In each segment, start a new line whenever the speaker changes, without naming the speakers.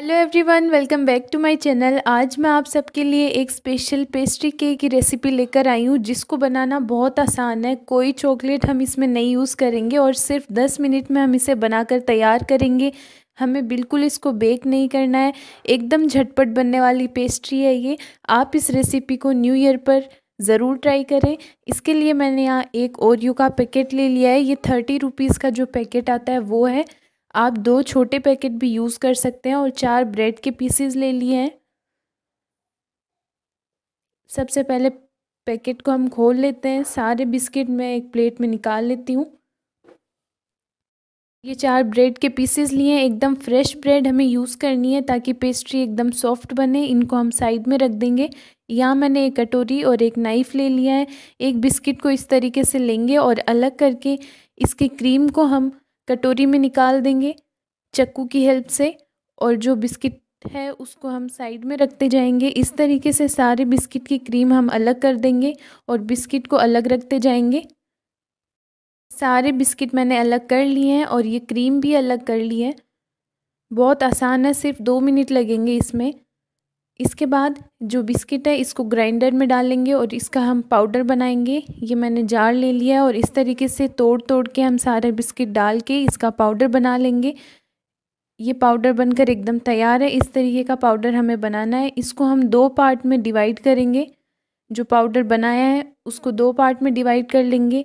hello everyone welcome back to my channel आज मैं आप सबके लिए एक स्पेशल पेस्ट्री केक की रेसिपी लेकर आई हूँ जिसको बनाना बहुत आसान है कोई चॉकलेट हम इसमें नहीं यूज़ करेंगे और सिर्फ 10 मिनट में हम इसे बनाकर तैयार करेंगे हमें बिल्कुल इसको बेक नहीं करना है एकदम झटपट बनने वाली पेस्ट्री है ये आप इस रेसिपी को न्यू ईयर पर ज़रूर ट्राई करें इसके लिए मैंने यहाँ एक ओरियो का पैकेट ले लिया है ये थर्टी रुपीज़ का जो पैकेट आता है वो है आप दो छोटे पैकेट भी यूज़ कर सकते हैं और चार ब्रेड के पीसेस ले लिए हैं सबसे पहले पैकेट को हम खोल लेते हैं सारे बिस्किट मैं एक प्लेट में निकाल लेती हूँ ये चार ब्रेड के पीसेस लिए हैं एकदम फ्रेश ब्रेड हमें यूज़ करनी है ताकि पेस्ट्री एकदम सॉफ्ट बने इनको हम साइड में रख देंगे यहाँ मैंने एक कटोरी और एक नाइफ़ ले लिया है एक बिस्किट को इस तरीके से लेंगे और अलग करके इसके क्रीम को हम कटोरी में निकाल देंगे चक्कू की हेल्प से और जो बिस्किट है उसको हम साइड में रखते जाएंगे इस तरीके से सारे बिस्किट की क्रीम हम अलग कर देंगे और बिस्किट को अलग रखते जाएंगे सारे बिस्किट मैंने अलग कर लिए हैं और ये क्रीम भी अलग कर ली है बहुत आसान है सिर्फ दो मिनट लगेंगे इसमें इसके बाद जो बिस्किट है इसको ग्राइंडर में डालेंगे और इसका हम पाउडर बनाएंगे ये मैंने जार ले लिया और इस तरीके से तोड़ तोड़ के हम सारे बिस्किट डाल के इसका पाउडर बना लेंगे ये पाउडर बनकर एकदम तैयार है इस तरीके का पाउडर हमें बनाना है इसको हम दो पार्ट में डिवाइड करेंगे जो पाउडर बनाया है उसको दो पार्ट में डिवाइड कर लेंगे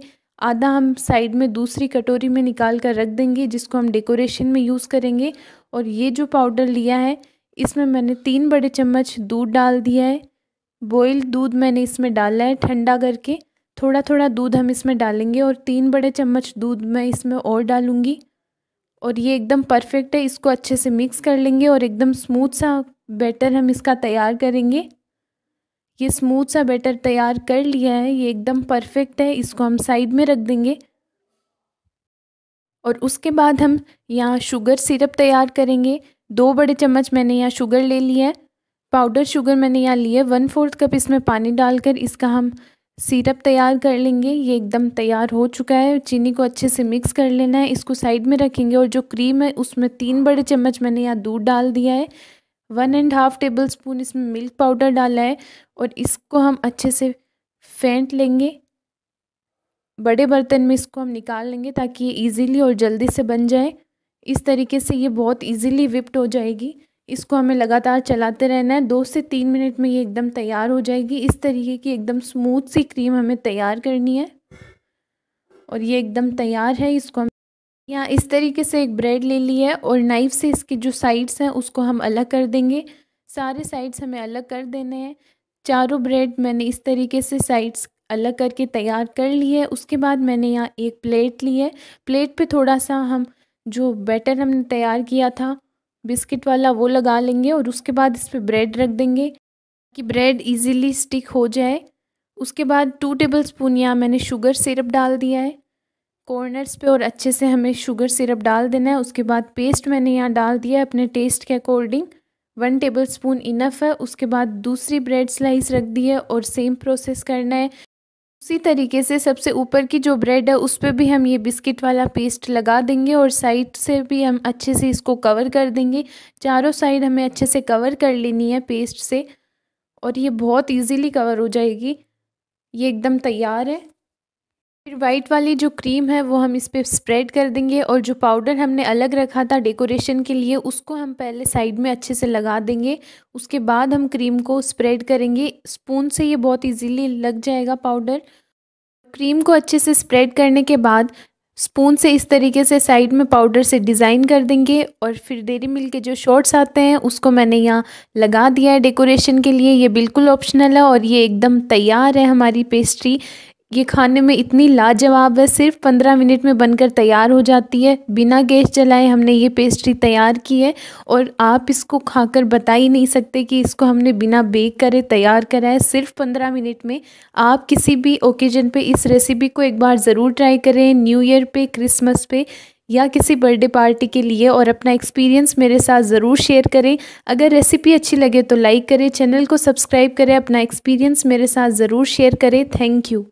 आधा हम साइड में दूसरी कटोरी में निकाल कर रख देंगे जिसको हम डेकोरेशन में यूज़ करेंगे और ये जो पाउडर लिया है इसमें मैंने तीन बड़े चम्मच दूध डाल दिया है बॉयल दूध मैंने इसमें डाला है ठंडा करके थोड़ा थोड़ा दूध हम इसमें डालेंगे और तीन बड़े चम्मच दूध मैं इसमें और डालूँगी और ये एकदम परफेक्ट है इसको अच्छे से मिक्स कर लेंगे और एकदम स्मूथ सा बैटर हम इसका तैयार करेंगे ये स्मूथ सा बैटर तैयार कर लिया है ये एकदम परफेक्ट है इसको हम साइड में रख देंगे और उसके बाद हम यहाँ शुगर सिरप तैयार करेंगे दो बड़े चम्मच मैंने यहाँ शुगर ले लिया है पाउडर शुगर मैंने यहाँ लिया है वन फोर्थ कप इसमें पानी डालकर इसका हम सिरप तैयार कर लेंगे ये एकदम तैयार हो चुका है चीनी को अच्छे से मिक्स कर लेना है इसको साइड में रखेंगे और जो क्रीम है उसमें तीन बड़े चम्मच मैंने यहाँ दूध डाल दिया है one and half tablespoon इसमें मिल्क पाउडर डाला है और इसको हम अच्छे से फेंट लेंगे बड़े बर्तन में इसको हम निकाल लेंगे ताकि ये ईजीली और जल्दी से बन जाए इस तरीके से ये बहुत इजीली विप्ड हो जाएगी इसको हमें लगातार चलाते रहना है दो से तीन मिनट में ये एकदम तैयार हो जाएगी इस तरीके की एकदम स्मूथ सी क्रीम हमें तैयार करनी है और ये एकदम तैयार है इसको हम यहाँ इस तरीके से एक ब्रेड ले ली है और नाइफ़ से इसकी जो साइड्स हैं उसको हम अलग कर देंगे सारे साइड्स हमें अलग कर देने हैं चारों ब्रेड मैंने इस तरीके से साइड्स अलग करके तैयार कर लिए उसके बाद मैंने यहाँ एक प्लेट ली है प्लेट पे थोड़ा सा हम जो बैटर हमने तैयार किया था बिस्किट वाला वो लगा लेंगे और उसके बाद इस पर ब्रेड रख देंगे कि ब्रेड इजीली स्टिक हो जाए उसके बाद टू टेबल स्पून यहाँ मैंने शुगर सिरप डाल दिया है कॉर्नर्स पे और अच्छे से हमें शुगर सिरप डाल देना है उसके बाद पेस्ट मैंने यहाँ डाल दिया है अपने टेस्ट के according one tablespoon enough है उसके बाद दूसरी ब्रेड स्लाइस रख दी है और सेम प्रोसेस करना है उसी तरीके से सबसे ऊपर की जो ब्रेड है उस पर भी हम ये बिस्किट वाला पेस्ट लगा देंगे और साइड से भी हम अच्छे से इसको कवर कर देंगे चारों साइड हमें अच्छे से कवर कर लेनी है पेस्ट से और ये बहुत इजीली कवर हो जाएगी ये एकदम तैयार है फिर वाइट वाली जो क्रीम है वो हम इस पर स्प्रेड कर देंगे और जो पाउडर हमने अलग रखा था डेकोरेशन के लिए उसको हम पहले साइड में अच्छे से लगा देंगे उसके बाद हम क्रीम को स्प्रेड करेंगे स्पून से ये बहुत इजीली लग जाएगा पाउडर क्रीम को अच्छे से स्प्रेड करने के बाद स्पून से इस तरीके से साइड में पाउडर से डिज़ाइन कर देंगे और फिर डेरी मिल्क के जो शॉर्ट्स आते हैं उसको मैंने यहाँ लगा दिया है डेकोरेशन के लिए ये बिल्कुल ऑप्शनल है और ये एकदम तैयार है हमारी पेस्ट्री ये खाने में इतनी लाजवाब है सिर्फ पंद्रह मिनट में बनकर तैयार हो जाती है बिना गैस जलाए हमने ये पेस्ट्री तैयार की है और आप इसको खाकर बता ही नहीं सकते कि इसको हमने बिना बेक करे तैयार करा है सिर्फ पंद्रह मिनट में आप किसी भी ओकेजन पे इस रेसिपी को एक बार ज़रूर ट्राई करें न्यू ईयर पे क्रिसमस पे या किसी बर्थडे पार्टी के लिए और अपना एक्सपीरियंस मेरे साथ ज़रूर शेयर करें अगर रेसिपी अच्छी लगे तो लाइक करें चैनल को सब्सक्राइब करें अपना एक्सपीरियंस मेरे साथ ज़रूर शेयर करें थैंक यू